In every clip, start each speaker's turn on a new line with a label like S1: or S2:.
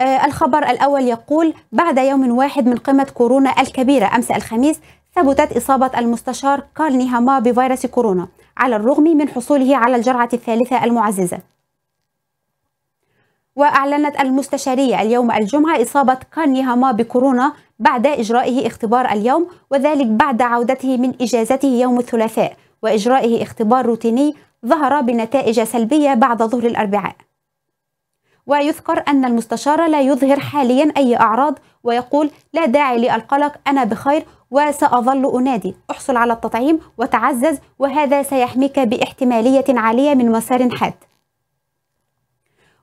S1: آه، الخبر الأول يقول بعد يوم واحد من قمة كورونا الكبيرة أمس الخميس ثبتت إصابة المستشار كارل نيهاما بفيروس كورونا على الرغم من حصوله على الجرعة الثالثة المعززة وأعلنت المستشارية اليوم الجمعة إصابة كارل نيهاما بكورونا بعد إجرائه اختبار اليوم وذلك بعد عودته من إجازته يوم الثلاثاء وإجرائه اختبار روتيني ظهر بنتائج سلبية بعد ظهر الأربعاء ويذكر أن المستشار لا يظهر حاليا أي أعراض ويقول لا داعي للقلق أنا بخير وسأظل أنادي احصل على التطعيم وتعزز وهذا سيحميك باحتمالية عالية من مسار حاد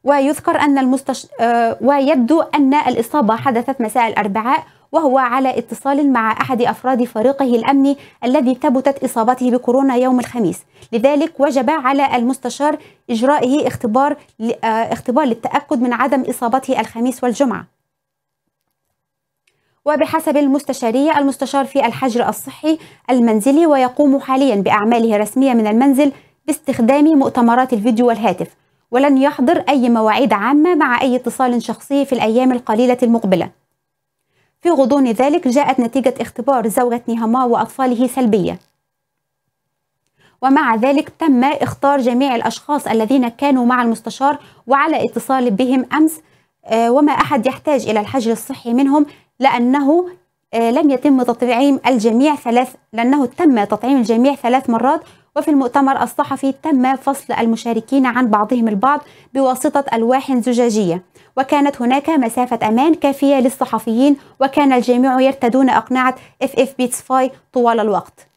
S1: ويذكر أن المستش... آه، ويبدو أن الإصابة حدثت مساء الأربعاء وهو على اتصال مع أحد أفراد فريقه الأمني الذي ثبتت إصابته بكورونا يوم الخميس لذلك وجب على المستشار إجرائه اختبار, آه، اختبار للتأكد من عدم إصابته الخميس والجمعة وبحسب المستشارية المستشار في الحجر الصحي المنزلي ويقوم حاليا بأعماله الرسمية من المنزل باستخدام مؤتمرات الفيديو والهاتف ولن يحضر أي مواعيد عامة مع أي اتصال شخصي في الأيام القليلة المقبلة. في غضون ذلك جاءت نتيجة اختبار زوجة نيهاما وأطفاله سلبية. ومع ذلك تم اختار جميع الأشخاص الذين كانوا مع المستشار وعلى اتصال بهم أمس آه، وما أحد يحتاج إلى الحجر الصحي منهم لأنه آه، لم يتم تطعيم الجميع ثلاث لأنه تم تطعيم الجميع ثلاث مرات وفي المؤتمر الصحفي تم فصل المشاركين عن بعضهم البعض بواسطة ألواح زجاجية وكانت هناك مسافة أمان كافية للصحفيين وكان الجميع يرتدون اقنعه ffb FFP5 طوال الوقت